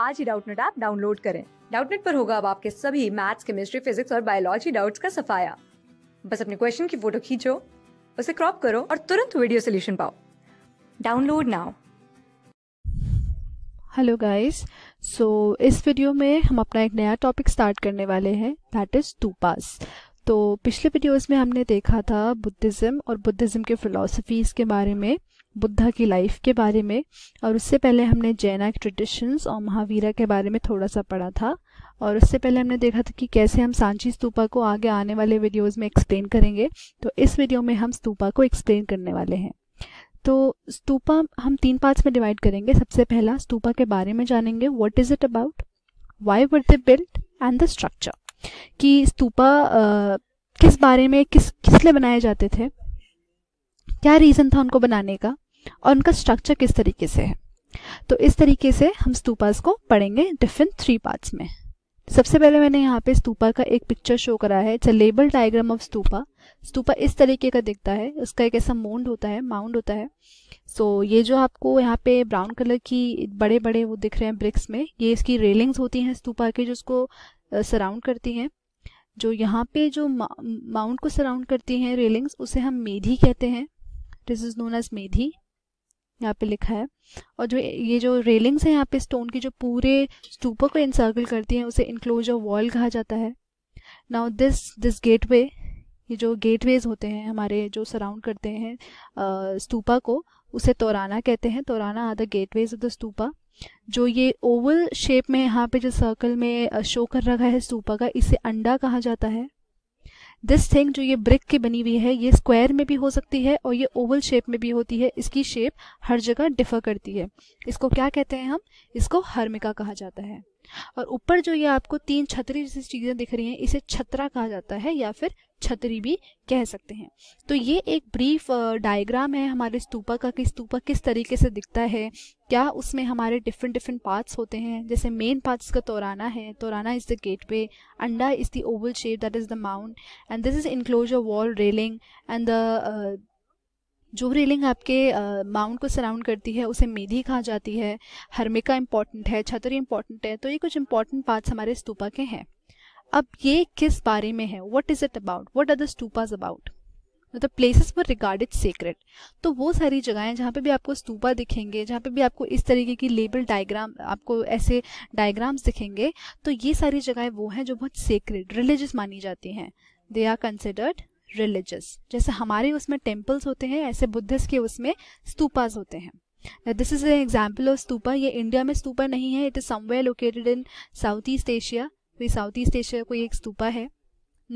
आज ही Doubtnut app download करें डाउटनेट पर होगा अब आपके सभी मैथ्स केमिस्ट्री फिजिक्स और बायोलॉजी डाउट्स का सफाया बस अपने क्वेश्चन की फोटो खींचो उसे क्रॉप करो और तुरंत वीडियो सोल्यूशन पाओ download now hello guys so इस वीडियो में हम अपना एक नया टॉपिक स्टार्ट करने वाले हैं दैट इज़ टू पास तो पिछले वीडियोस में हमने देखा था बुद्धिज़्म और बुद्धिज़्म के फिलोसफीज के बारे में बुद्धा की लाइफ के बारे में और उससे पहले हमने जैना ट्रेडिशंस और महावीरा के बारे में थोड़ा सा पढ़ा था और उससे पहले हमने देखा था कि कैसे हम सांची स्तूपा को आगे आने वाले वीडियोस में एक्सप्लेन करेंगे तो इस वीडियो में हम स्तूपा को एक्सप्लेन करने वाले हैं तो स्तूपा हम तीन पार्ट्स में डिवाइड करेंगे सबसे पहला स्तूपा के बारे में जानेंगे what is it about why were the built and the structure कि स्तूपा किस बारे में किस किस लिए बनाए जाते थे क्या रीज़न था उनको बनाने का और उनका स्ट्रक्चर किस तरीके से है तो इस तरीके से हम स्तूपास को पढ़ेंगे डिफरेंट थ्री पार्ट्स में सबसे पहले मैंने यहाँ पे स्तूपा का एक पिक्चर शो करा है it's label diagram of stupa stupa इस तरीके का दिखता है उसका एक ऐसा मोन्ड होता है माउंड होता है सो so, ये जो आपको यहाँ पे ब्राउन कलर की बड़े बड़े वो दिख रहे हैं ब्रिक्स में ये इसकी रेलिंग्स होती हैं स्तूपा की जो उसको सराउंड करती हैं जो यहाँ पे जो माउंट को सराउंड करती हैं रेलिंग्स उसे हम मेधी कहते हैं this is known as medhi यहाँ पे लिखा है और जो ये जो रेलिंग्स हैं यहाँ पे स्टोन की जो पूरे स्टूपर को इंसर्कल करती हैं उसे इनक्लोजर वॉल कहा जाता है नाउ दिस दिस गेटवे ये जो गेटवेज होते हैं हमारे जो सराउंड करते हैं स्तूपा को उसे तोराना कहते हैं torana are the gateways of the stupa जो ये ओवल शेप में यहाँ पे जो सर्कल में शो कर रखा है स्तूपा का इसे अंडा कहा जाता है दिस थिंग जो ये ब्रिक की बनी हुई है ये स्क्वायर में भी हो सकती है और ये ओवल शेप में भी होती है इसकी शेप हर जगह डिफर करती है इसको क्या कहते हैं हम इसको हर्मिका कहा जाता है और ऊपर जो ये आपको तीन छतरी जैसी चीज़ें दिख रही हैं इसे छतरा कहा जाता है या फिर छतरी भी कह सकते हैं तो ये एक ब्रीफ डायग्राम है हमारे स्तूपा का कि स्तूपा किस तरीके से दिखता है क्या उसमें हमारे डिफरेंट डिफरेंट पार्ट्स होते हैं जैसे मेन पार्ट्स का तोराना है torana is the gateway anda is the oval shape that is the mount and this is enclosure wall railing and the जो रेलिंग आपके माउंट uh, को सराउंड करती है उसे मेधी कहा जाती है हर्मिका इंपॉर्टेंट है छतरी इंपॉर्टेंट है तो ये कुछ इंपॉर्टेंट पार्ट्स हमारे स्तूपा के हैं अब ये किस बारे में है what is it about what are the stupas about the places were regarded secret तो वो सारी जगहें जहाँ पे भी आपको स्तूपा दिखेंगे जहाँ पे भी आपको इस तरीके की लेबल डायग्राम आपको ऐसे डायग्राम्स दिखेंगे तो ये सारी जगहें वो हैं जो बहुत सीक्रेट रिलीजियस मानी जाती हैं दे आर कंसिडर्ड रिलीजियस जैसे हमारे उसमें टेम्पल्स होते हैं ऐसे बुद्धिस्ट के उसमें स्तूपाज होते हैं this is an example of stupa ये इंडिया में स्तूपा नहीं है it is somewhere located in South East Asia कोई साउथ ईस्ट एशिया कोई एक स्तूपा है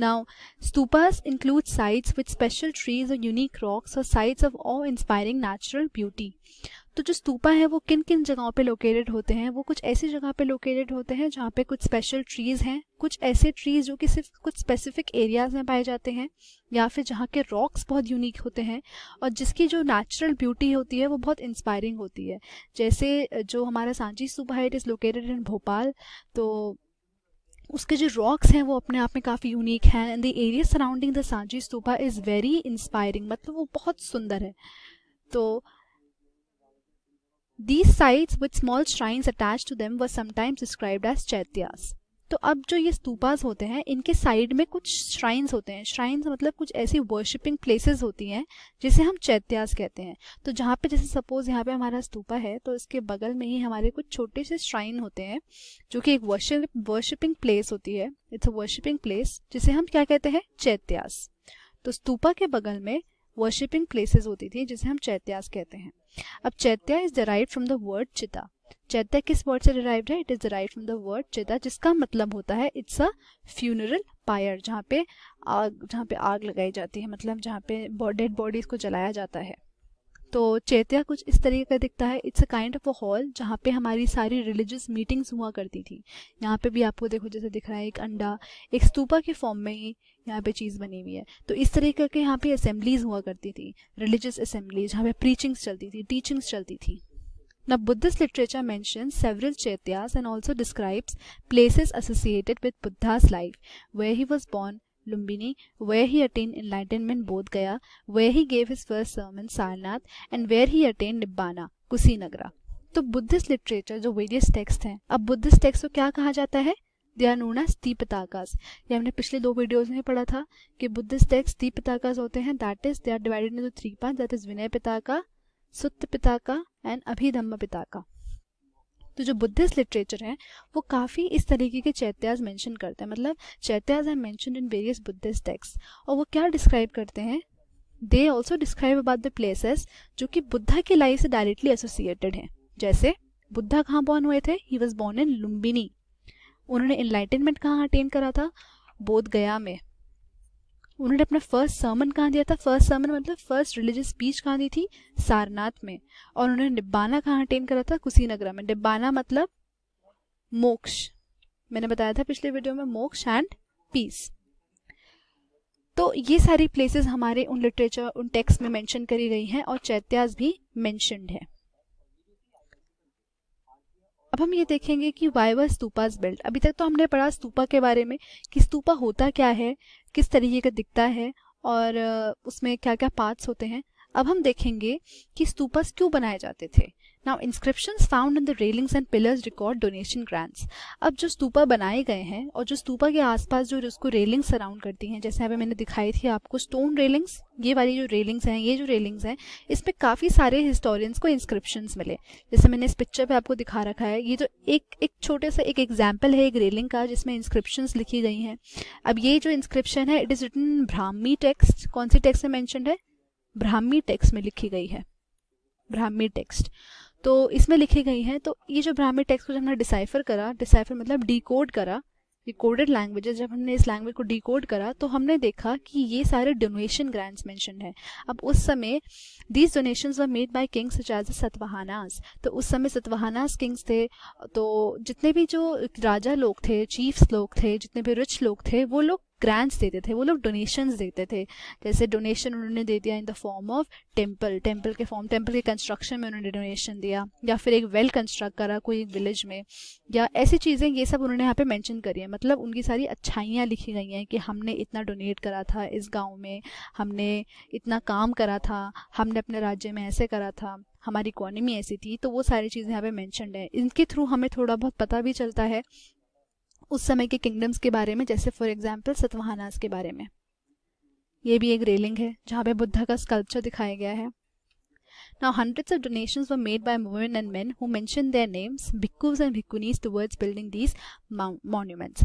now stupas include sites with special trees और यूनिक रॉक्स और sites of all inspiring natural beauty तो जो स्तूपा है वो किन किन जगहों पे लोकेटेड होते हैं वो कुछ ऐसी जगह पे लोकेटेड होते हैं जहाँ पे कुछ स्पेशल ट्रीज हैं कुछ ऐसे ट्रीज जो कि सिर्फ कुछ स्पेसिफिक एरियाज में पाए जाते हैं या फिर जहाँ के रॉक्स बहुत यूनिक होते हैं और जिसकी जो नेचुरल ब्यूटी होती है वो बहुत इंस्पायरिंग होती है जैसे जो हमारा सांची स्तूपा है it is located in Bhopal तो उसके जो रॉक्स हैं वो अपने आप में काफ़ी यूनिक हैं and the area surrounding the Sanchi stupa is very inspiring मतलब वो बहुत सुंदर है तो These sites with small shrines attached to them were sometimes described as chaityas. तो अब जो ये स्तूपाज होते हैं इनके साइड में कुछ श्राइन्स होते हैं श्राइन्स मतलब कुछ ऐसी वर्शिपिंग प्लेसेस होती हैं जिसे हम चैत्यास कहते हैं तो जहाँ पे जैसे सपोज यहाँ पे हमारा स्तूपा है तो इसके बगल में ही हमारे कुछ छोटे से श्राइन होते हैं जो कि एक वर्शिप वर्शिपिंग प्लेस होती है इट्स अ वर्शिपिंग प्लेस जिसे हम क्या कहते हैं चैत्यास तो स्तूपा के बगल में वर्शिपिंग प्लेसेस होती थी जिसे हम चैत्यास कहते हैं अब chaitya is derive from the word chita chaita किस वर्ड से डिराइव्ड है it is derive from the word cheta जिसका मतलब होता है इट्स अ फ्यूनरल पायर जहाँ पे आग जहाँ पे आग लगाई जाती है मतलब जहाँ पे डेड बॉडीज को जलाया जाता है तो चैत्या कुछ इस तरीके का दिखता है it's a kind of a hall जहाँ पे हमारी सारी रिलीजियस मीटिंग्स हुआ करती थी यहाँ पे भी आपको देखो जैसे दिख रहा है एक अंडा एक स्तूपा के फॉर्म में ही यहाँ पे चीज़ बनी हुई है तो इस तरीके के यहाँ पे असेंबलीज हुआ करती थी रिलीजियस असेंबलीज यहाँ पे प्रीचिंग्स चलती थी टीचिंग्स चलती थी Now Buddhist literature mentions several Chaityas and also describes places associated with Buddha's life, where he was born, Lumbini, where he attained enlightenment Bodh Gaya, where he gave his first sermon Sarnath, and where he attained Nibbana, Kusinagra. तो Buddhist literature जो various text हैं अब Buddhist text को क्या कहा जाता है they are known दीपताकास ये हमने पिछले दो वीडियोस में पढ़ा था कि बुद्धिस्ट टेक्स्ट दीपताकास होते हैं that is they are divided into three part that is Vinaya Pitaka Sutta Pitaka and अभिधम्म पिता का तो जो बुद्धिस्ट लिटरेचर है वो काफ़ी इस तरीके के चैत्याज मेंशन करते हैं मतलब chaityas are mention in various Buddhist text और वो क्या डिस्क्राइब करते हैं they also describe about the places जो कि बुद्धा की लाइफ से डायरेक्टली एसोसिएटेड हैं जैसे बुद्धा कहाँ बॉर्न हुए थे he was born in Lumbini उन्होंने इन्लाइटनमेंट कहाँ अटेन करा था बोध गया में उन्होंने अपना फर्स्ट सर्मन कहाँ दिया था फर्स्ट सर्मन मतलब फर्स्ट रिलीजियस स्पीच कहाँ दी थी सारनाथ में और उन्होंने निब्बाना कहाँ अटेन करा था कुशीनगरा में निब्बाना मतलब मोक्ष मैंने बताया था पिछले वीडियो में मोक्ष एंड पीस तो ये सारी प्लेसेस हमारे उन लिटरेचर उन टेक्स्ट में मेंशन करी गई हैं और चैत्यास भी मेंशनड है अब हम ये देखेंगे कि वाई वर स्तूपाज बिल्ट अभी तक तो हमने पढ़ा स्तूपा के बारे में कि स्तूपा होता क्या है किस तरीके का दिखता है और उसमें क्या क्या पार्ट्स होते हैं अब हम देखेंगे कि स्तूपस क्यों बनाए जाते थे now inscription found in the railings and pillars record donation grants अब जो स्तूपा बनाए गए हैं और जो स्तूपा के आसपास जो उसको रेलिंग्स सराउंड करती हैं जैसे अभी मैंने दिखाई थी आपको स्टोन रेलिंग्स ये वाली जो रेलिंग्स हैं ये जो रेलिंग्स हैं इसमें काफ़ी सारे हिस्टोरियंस को इंस्क्रिप्शन मिले जैसे मैंने इस पिक्चर पे आपको दिखा रखा है ये जो एक एक छोटे सा एक एग्जाम्पल है एक रेलिंग का जिसमें इंस्क्रिप्शन लिखी गई हैं अब ये जो इंस्क्रिप्शन है it is written Brahmi text कौन सी टेक्स्ट में मैंशनड है ब्राह्मी टेक्स्ट में लिखी गई है ब्राह्मी टेक्स्ट तो इसमें लिखी गई है तो ये जो ब्राह्मी टेक्स्ट को जब हमने डिसाइफर करा डिसाइफर मतलब डिकोड करा ये कोडेड लैंग्वेजेस जब हमने इस लैंग्वेज को डिकोड करा तो हमने देखा कि ये सारे डोनेशन ग्रांट्स मेंशन है अब उस समय these donation were made by kings such as Satavahanas तो उस समय सतवाहानास किंग्स थे तो जितने भी जो राजा लोग थे चीफ्स लोग थे जितने भी रिच लोग थे वो लोग ग्रांट्स देते थे वो लोग डोनेशंस देते थे जैसे डोनेशन उन्होंने दे दिया in the form of temple temple के फॉर्म टेम्पल के कंस्ट्रक्शन में उन्होंने डोनेशन दिया या फिर एक वेल कंस्ट्रक्ट करा कोई विलेज में या ऐसी चीज़ें ये सब उन्होंने यहाँ पे मैंशन करी है मतलब उनकी सारी अच्छाइयाँ लिखी गई हैं कि हमने इतना डोनेट करा था इस गाँव में हमने इतना काम करा था हमने अपने राज्य में ऐसे करा था हमारी इकोनॉमी ऐसी थी तो वो सारी चीज़ें यहाँ पे मैंशनड है इनके थ्रू हमें थोड़ा बहुत पता भी चलता है उस समय के किंगडम्स के बारे में जैसे फॉर एग्जाम्पल सतवाहनास के बारे में ये भी एक रेलिंग है जहाँ पे बुद्धा का स्कल्पचर दिखाया गया है now hundreds of donation were made by women and man who mention their names bhikkhus and bhikkhunis towards building these monuments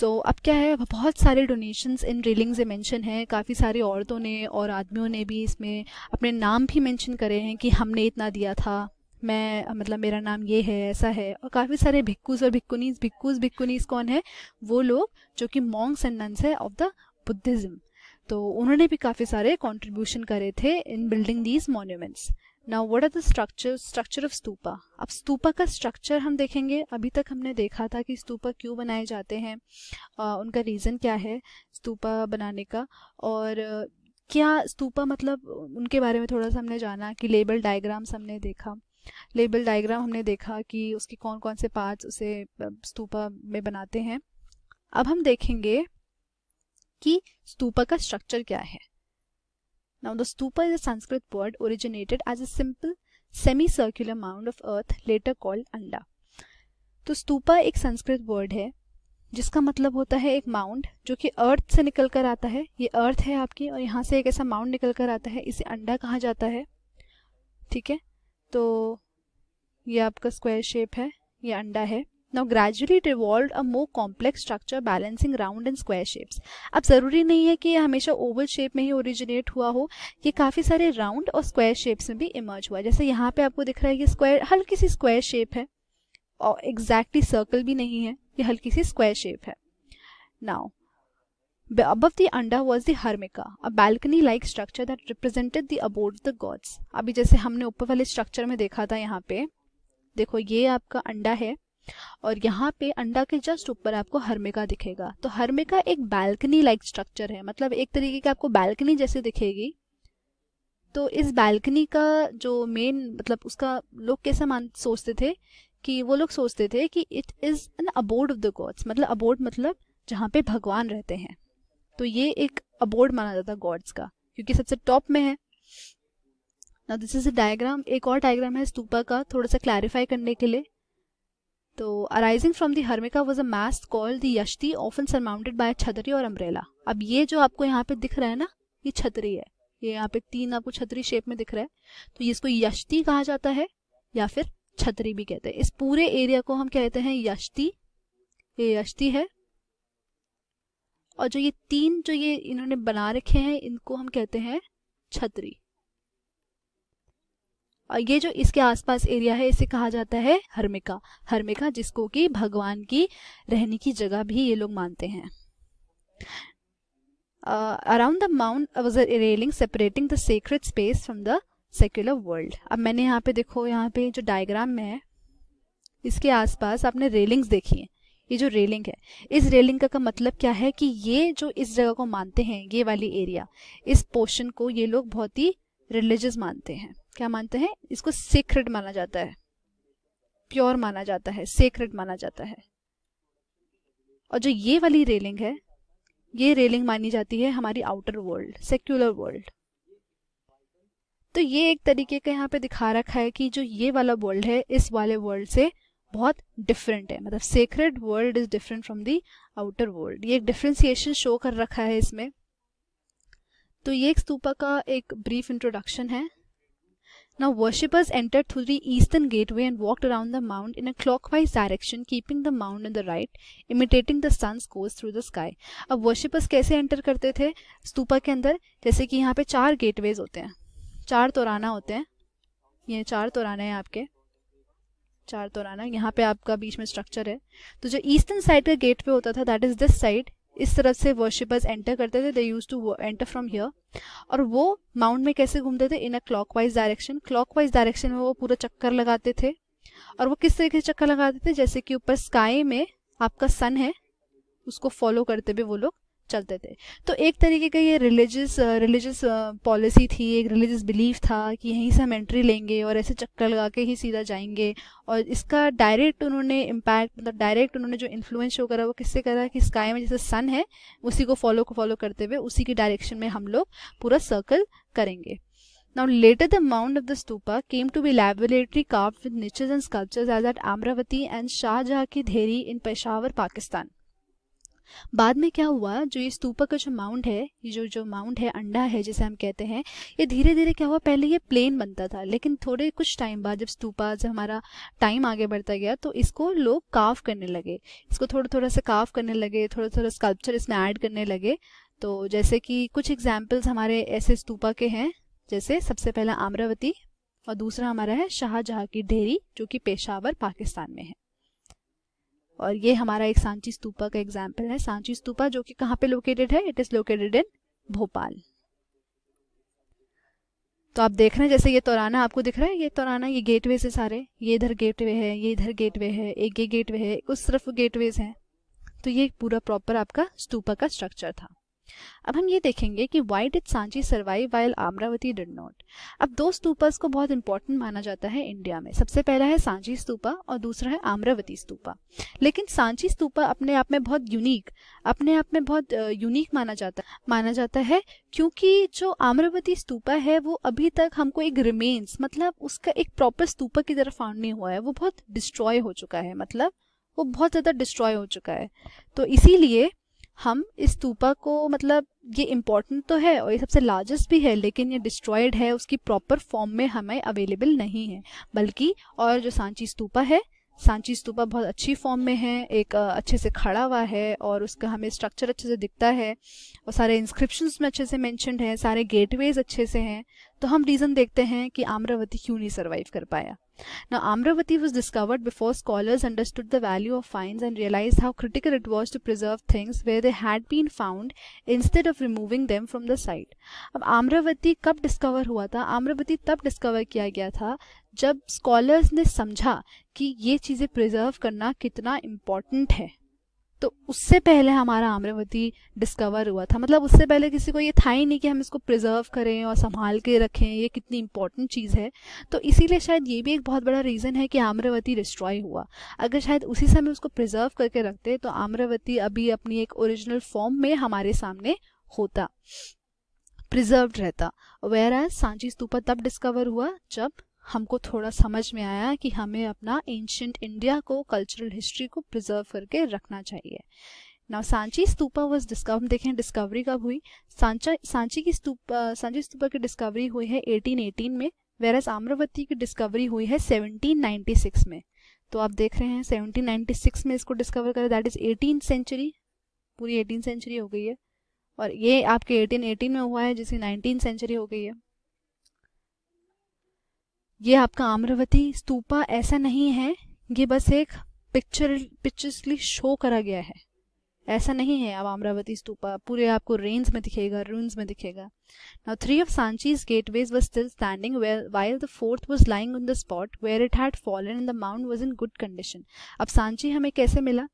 so अब क्या है बहुत सारे डोनेशन इन रेलिंग्स में मैंशन है काफ़ी सारी औरतों ने और आदमियों ने भी इसमें अपने नाम भी मैंशन करे हैं कि हमने इतना दिया था मैं मतलब मेरा नाम ये है ऐसा है और काफ़ी सारे भिक्कूस और भिक्कुनीस भिक्कूस भिक्कुनीस कौन है वो लोग जो कि मॉन्ग्स एंड नंस है ऑफ द बुद्धिज़्म तो उन्होंने भी काफ़ी सारे कॉन्ट्रीब्यूशन करे थे in building these monuments now what are the structure structure of stupa अब स्तूपा का स्ट्रक्चर हम देखेंगे अभी तक हमने देखा था कि स्तूपा क्यों बनाए जाते हैं आ, उनका रीज़न क्या है स्तूपा बनाने का और क्या स्तूपा मतलब उनके बारे में थोड़ा सा हमने जाना कि लेबल डायग्राम्स हमने देखा लेबल डायग्राम हमने देखा कि उसके कौन कौन से पार्ट्स उसे स्तूपा में बनाते हैं अब हम देखेंगे कि स्तूपा का स्ट्रक्चर क्या है the stupa is a Sanskrit word originated as a simple semi semicircular mound of earth later called anda तो स्तूपा एक संस्कृत वर्ड है जिसका मतलब होता है एक माउंड जो कि अर्थ से निकल कर आता है ये अर्थ है आपकी और यहाँ से एक ऐसा माउंड निकल कर आता है इसे अंडा कहा जाता है ठीक है तो ये आपका स्क्वायर शेप है ये अंडा है now gradually it evolve a more complex structure balancing round and square shapes अब ज़रूरी नहीं है कि ये हमेशा ओवल शेप में ही ओरिजिनेट हुआ हो ये काफ़ी सारे राउंड और स्क्वायर शेप्स में भी इमर्ज हुआ जैसे यहाँ पे आपको दिख रहा है कि स्क्वायर हल्की सी स्क्वायर शेप है और एग्जैक्टली exactly सर्कल भी नहीं है ये हल्की सी स्क्वायर शेप है now Above the anda was the harmika a balcony-like structure that represented the abode of the gods. अभी जैसे हमने ऊपर वाले स्ट्रक्चर में देखा था यहाँ पे देखो ये आपका अंडा है और यहाँ पे अंडा के जस्ट ऊपर आपको हर्मिका दिखेगा तो हर्मिका एक बालकनी लाइक स्ट्रक्चर है मतलब एक तरीके की आपको बालकनी जैसे दिखेगी तो इस बैल्कनी का जो मेन मतलब उसका लोग कैसा मान सोचते थे कि वो लोग सोचते थे कि it is an abode of the gods मतलब अबोर्ड मतलब जहाँ पे भगवान रहते हैं तो ये एक अबोर्ड माना जाता है गॉड्स का क्योंकि सबसे टॉप में है ना दिस इज अ डायग्राम एक और डायग्राम है स्तूपा का थोड़ा सा क्लैरिफाई करने के लिए तो arising from the harmika was a mast call the yashti often surmounted by chhatri और अम्ब्रेला अब ये जो आपको यहाँ पे दिख रहा है ना ये छतरी है ये यहाँ पे तीन आपको छतरी शेप में दिख रहा है तो इसको यश्ती कहा जाता है या फिर छतरी भी कहते हैं इस पूरे एरिया को हम कहते हैं यश्ती ये यश्ती है और जो ये तीन जो ये इन्होंने बना रखे हैं इनको हम कहते हैं छतरी और ये जो इसके आसपास एरिया है इसे कहा जाता है हर्मिका हर्मिका जिसको कि भगवान की रहने की जगह भी ये लोग मानते हैं around the mount was a railing separating the sacred space from the secular world अब मैंने यहाँ पे देखो यहाँ पे जो डायग्राम में है इसके आसपास आपने रेलिंग्स देखी हैं ये जो रेलिंग है इस रेलिंग का, का मतलब क्या है कि ये जो इस जगह को मानते हैं ये वाली एरिया इस पोर्शन को ये लोग बहुत ही रिलीजियस मानते हैं क्या मानते हैं इसको सीक्रेट माना जाता है प्योर माना जाता है सेक्रेड माना जाता है और जो ये वाली रेलिंग है ये रेलिंग मानी जाती है हमारी आउटर वर्ल्ड सेक्युलर वर्ल्ड तो ये एक तरीके का यहाँ पे दिखा रखा है कि जो ये वाला वर्ल्ड है इस वाले वर्ल्ड से बहुत डिफरेंट है मतलब sacred world is different from the outer world ये एक डिफ्रेंसिएशन शो कर रखा है इसमें तो ये एक स्तूपा का एक ब्रीफ इंट्रोडक्शन है now worshippers enter through the eastern gateway and walk around the mount in a clockwise direction keeping the mount in the right imitating the sun's course through the sky अब worshippers कैसे enter करते थे स्तूपा के अंदर जैसे कि यहाँ पे चार गेटवेज होते हैं चार तोराना होते हैं ये चार तोराना है आपके चार तोराना यहाँ पे आपका बीच में स्ट्रक्चर है तो जो ईस्टर्न साइड का गेट पे होता था दैट इज दिस साइड इस तरफ से वर्शिपर्स एंटर करते थे they use to enter from here और वो माउंट में कैसे घूमते थे in a clockwise direction clockwise direction में वो पूरा चक्कर लगाते थे और वो किस तरीके से चक्कर लगाते थे जैसे कि ऊपर स्काई में आपका सन है उसको फॉलो करते हुए वो लोग चलते थे तो एक तरीके का ये रिलीजियस रिलीजियस पॉलिसी थी एक रिलीजियस बिलीफ था कि यहीं से हम एंट्री लेंगे और ऐसे चक्कर लगा के ही सीधा जाएंगे और इसका डायरेक्ट उन्होंने इम्पैक्ट मतलब डायरेक्ट उन्होंने जो इन्फ्लुएंस शो करा वो किससे करा कि स्काई में जैसे सन है उसी को फॉलो को फॉलो करते हुए उसी के डायरेक्शन में हम लोग पूरा सर्कल करेंगे now later the mount of the stupa came to be elaborately carved with niches and sculptures as at Amaravati and Shah की धेरी इन पेशावर पाकिस्तान बाद में क्या हुआ जो ये स्तूपा का जो माउंट है ये जो जो माउंट है अंडा है जिसे हम कहते हैं ये धीरे धीरे क्या हुआ पहले ये प्लेन बनता था लेकिन थोड़े कुछ टाइम बाद जब स्तूपा जब हमारा टाइम आगे बढ़ता गया तो इसको लोग काफ करने लगे इसको थोड़ा थोड़ा सा काफ करने लगे थोड़ा थोड़ा स्कल्पचर इसमें ऐड करने लगे तो जैसे कि कुछ एग्जाम्पल्स हमारे ऐसे स्तूपा के हैं जैसे सबसे पहला अमरावती और दूसरा हमारा है शाहजहाँ की ढेरी जो कि पेशावर पाकिस्तान में है और ये हमारा एक सांची स्तूपा का एग्जाम्पल है सांची स्तूपा जो कि कहाँ पे लोकेटेड है it is located in Bhopal तो आप देख रहे हैं जैसे ये तोराना आपको दिख रहा है ये तोराना ये गेटवे से सारे ये इधर गेटवे है ये इधर गेटवे है एक ये गेटवे है उस सिर्फ गेटवेज हैं तो ये पूरा प्रॉपर आपका स्तूपा का स्ट्रक्चर था अब हम ये देखेंगे कि why did Sanchi survive while Amaravati did not अब दो स्तूपस को बहुत इंपॉर्टेंट माना जाता है इंडिया में सबसे पहला है सांची स्तूपा और दूसरा है अमरावती स्तूपा लेकिन सांची स्तूपा अपने आप में बहुत यूनिक अपने आप में बहुत यूनिक माना जाता माना जाता है क्योंकि जो अमरावती स्तूपा है वो अभी तक हमको एक रिमेन्स मतलब उसका एक प्रॉपर स्तूपा की तरह फाउंड नहीं हुआ है वो बहुत डिस्ट्रॉय हो चुका है मतलब वो बहुत ज़्यादा डिस्ट्रॉय हो चुका है तो इसीलिए हम इस स्तूपा को मतलब ये इम्पोर्टेंट तो है और ये सबसे लार्जेस्ट भी है लेकिन ये डिस्ट्रॉयड है उसकी प्रॉपर फॉर्म में हमें अवेलेबल नहीं है बल्कि और जो सांची स्तूपा है सांची स्तूपा बहुत अच्छी फॉर्म में है एक अच्छे से खड़ा हुआ है और उसका हमें स्ट्रक्चर अच्छे से दिखता है और सारे इंस्क्रिप्शन में अच्छे से मैंशनड है सारे गेटवेज अच्छे से हैं तो हम रीज़न देखते हैं कि आम्रवती क्यों नहीं सर्वाइव कर पाया Now, Amravati was discovered before scholars understood the value of finds and realized how critical it was to preserve things where they had been found instead of removing them from the site. Amravati आम्रावती कब discover हुआ था Amravati तब discover किया गया था जब scholars ने समझा कि ये चीज़ें प्रिजर्व करना कितना इम्पॉर्टेंट है तो उससे पहले हमारा आम्रवती डिस्कवर हुआ था मतलब उससे पहले किसी को ये था ही नहीं कि हम इसको प्रिजर्व करें और संभाल के रखें ये कितनी इंपॉर्टेंट चीज़ है तो इसीलिए शायद ये भी एक बहुत बड़ा रीज़न है कि आम्रवती डिस्ट्रॉय हुआ अगर शायद उसी समय उसको प्रिजर्व करके रखते तो आम्रवती अभी अपनी एक ओरिजिनल फॉर्म में हमारे सामने होता प्रिजर्व रहता वेर एज सांची स्तूपा तब डिस्कवर हुआ जब हमको थोड़ा समझ में आया कि हमें अपना एंशंट इंडिया को कल्चरल हिस्ट्री को प्रिजर्व करके रखना चाहिए now Sanchi stupa was discover हम देखें डिस्कवरी कब हुई सांचा सांची की स्तूपा सांची स्तूपा की डिस्कवरी हुई है 1818 में वेरस आम्रवती की डिस्कवरी हुई है 1796 में तो आप देख रहे हैं 1796 में इसको डिस्कवर करें दैट इज एटीन सेंचुरी पूरी एटीन सेंचुरी हो गई है और ये आपके एटीन एटीन में हुआ है जिसकी नाइनटीन सेंचुरी हो गई है ये आपका आम्रवती स्तूपा ऐसा नहीं है ये बस एक पिक्चर पिक्चरली शो करा गया है ऐसा नहीं है अब अमरावती स्तूपा पूरे आपको रेंज में दिखेगा रूंस में दिखेगा now three of Sanchi's gateways was still standing while the fourth was lying on the spot where it had fallen in the mount was in good condition अब सांची हमें कैसे मिला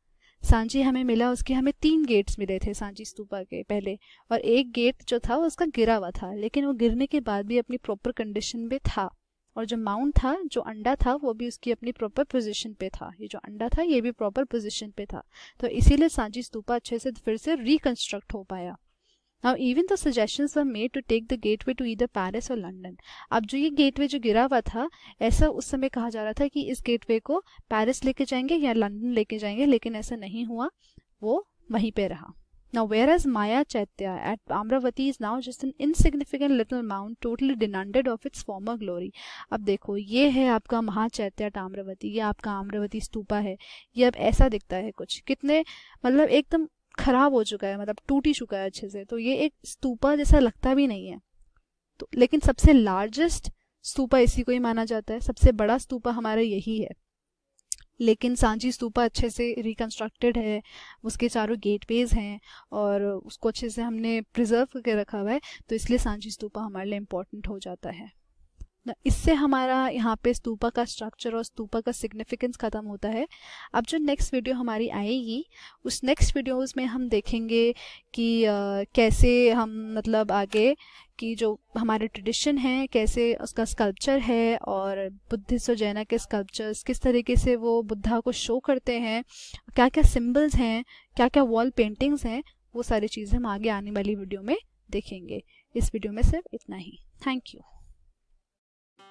सांची हमें मिला उसके हमें तीन गेट्स मिले थे सांची स्तूपा के पहले और एक गेट जो था उसका गिरा हुआ था लेकिन वो गिरने के बाद भी अपनी प्रॉपर कंडीशन में था और जो माउंट था जो अंडा था वो भी उसकी अपनी प्रॉपर पोजीशन पे था ये जो अंडा था ये भी प्रॉपर पोजीशन पे था तो इसीलिए सांची स्तूपा अच्छे से फिर से रिकंस्ट्रक्ट हो पाया now even the suggestion were made to take the gateway to ई पैरिस और लंडन अब जो ये गेट जो गिरा हुआ था ऐसा उस समय कहा जा रहा था कि इस गेट को पेरिस लेके जाएंगे या लंडन लेके जाएंगे लेकिन ऐसा नहीं हुआ वो वहीं पर रहा Now, whereas Maya Chaitya at Amravati is now just an insignificant little mound totally denuded of its former glory. अब देखो ये है आपका महाचैत्य at Amravati, ये आपका Amravati stupa है ये अब ऐसा दिखता है कुछ कितने मतलब एकदम खराब हो चुका है मतलब टूट ही चुका है अच्छे से तो ये एक स्तूपा जैसा लगता भी नहीं है तो लेकिन सबसे लार्जेस्ट स्तूपा इसी को ही माना जाता है सबसे बड़ा स्तूपा हमारा यही है लेकिन सांची स्तूपा अच्छे से रिकन्स्ट्रक्टेड है उसके चारों वेज हैं और उसको अच्छे से हमने प्रिजर्व करके रखा हुआ है तो इसलिए सांची स्तूपा हमारे लिए इम्पोर्टेंट हो जाता है इससे हमारा यहाँ पे स्तूपा का स्ट्रक्चर और स्तूपा का सिग्निफिकेंस ख़त्म होता है अब जो नेक्स्ट वीडियो हमारी आएगी उस नेक्स्ट वीडियोज़ में हम देखेंगे कि आ, कैसे हम मतलब आगे कि जो हमारे ट्रेडिशन है कैसे उसका स्कल्पचर है और बुद्धिस्ट और जैना के स्कल्पचर्स किस तरीके से वो बुद्धा को शो करते हैं क्या क्या सिम्बल्स हैं क्या क्या वॉल पेंटिंग्स हैं वो सारी चीज़ें हम आगे आने वाली वीडियो में देखेंगे इस वीडियो में सिर्फ इतना ही थैंक यू